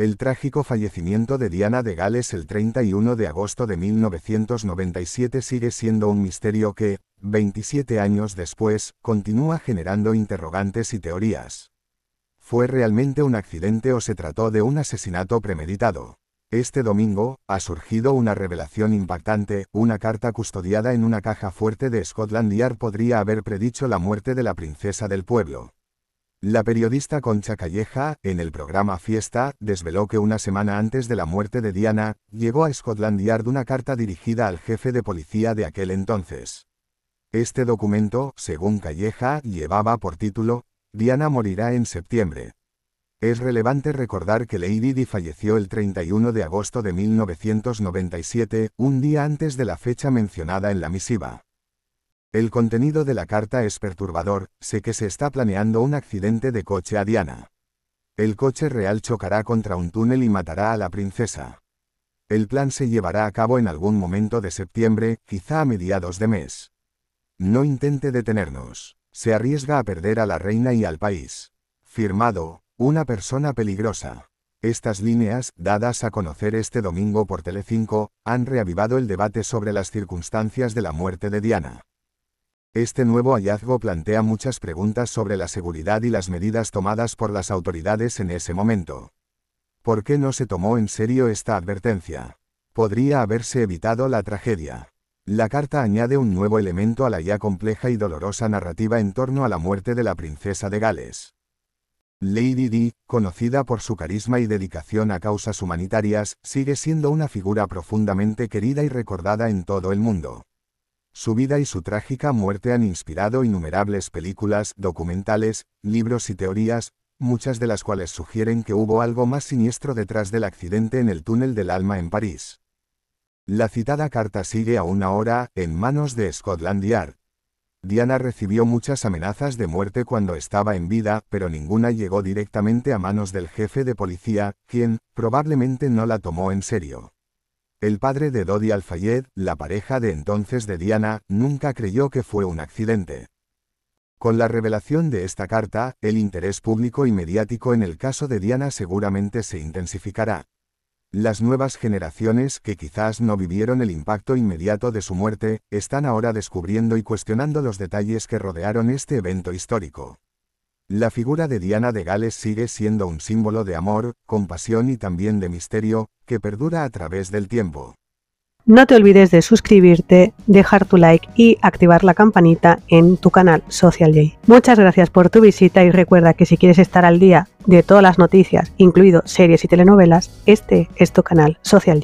El trágico fallecimiento de Diana de Gales el 31 de agosto de 1997 sigue siendo un misterio que, 27 años después, continúa generando interrogantes y teorías. ¿Fue realmente un accidente o se trató de un asesinato premeditado? Este domingo, ha surgido una revelación impactante, una carta custodiada en una caja fuerte de Scotland Yard podría haber predicho la muerte de la princesa del pueblo. La periodista Concha Calleja, en el programa Fiesta, desveló que una semana antes de la muerte de Diana, llegó a Scotland Yard una carta dirigida al jefe de policía de aquel entonces. Este documento, según Calleja, llevaba por título, Diana morirá en septiembre. Es relevante recordar que Lady Di falleció el 31 de agosto de 1997, un día antes de la fecha mencionada en la misiva. El contenido de la carta es perturbador, sé que se está planeando un accidente de coche a Diana. El coche real chocará contra un túnel y matará a la princesa. El plan se llevará a cabo en algún momento de septiembre, quizá a mediados de mes. No intente detenernos. Se arriesga a perder a la reina y al país. Firmado, una persona peligrosa. Estas líneas, dadas a conocer este domingo por Telecinco, han reavivado el debate sobre las circunstancias de la muerte de Diana. Este nuevo hallazgo plantea muchas preguntas sobre la seguridad y las medidas tomadas por las autoridades en ese momento. ¿Por qué no se tomó en serio esta advertencia? Podría haberse evitado la tragedia. La carta añade un nuevo elemento a la ya compleja y dolorosa narrativa en torno a la muerte de la princesa de Gales. Lady Di, conocida por su carisma y dedicación a causas humanitarias, sigue siendo una figura profundamente querida y recordada en todo el mundo. Su vida y su trágica muerte han inspirado innumerables películas, documentales, libros y teorías, muchas de las cuales sugieren que hubo algo más siniestro detrás del accidente en el túnel del alma en París. La citada carta sigue aún ahora, en manos de Scotland Yard. Diana recibió muchas amenazas de muerte cuando estaba en vida, pero ninguna llegó directamente a manos del jefe de policía, quien, probablemente no la tomó en serio. El padre de Dodi Al-Fayed, la pareja de entonces de Diana, nunca creyó que fue un accidente. Con la revelación de esta carta, el interés público y mediático en el caso de Diana seguramente se intensificará. Las nuevas generaciones que quizás no vivieron el impacto inmediato de su muerte, están ahora descubriendo y cuestionando los detalles que rodearon este evento histórico. La figura de Diana de Gales sigue siendo un símbolo de amor, compasión y también de misterio, que perdura a través del tiempo. No te olvides de suscribirte, dejar tu like y activar la campanita en tu canal Social Muchas gracias por tu visita y recuerda que si quieres estar al día de todas las noticias, incluido series y telenovelas, este es tu canal Social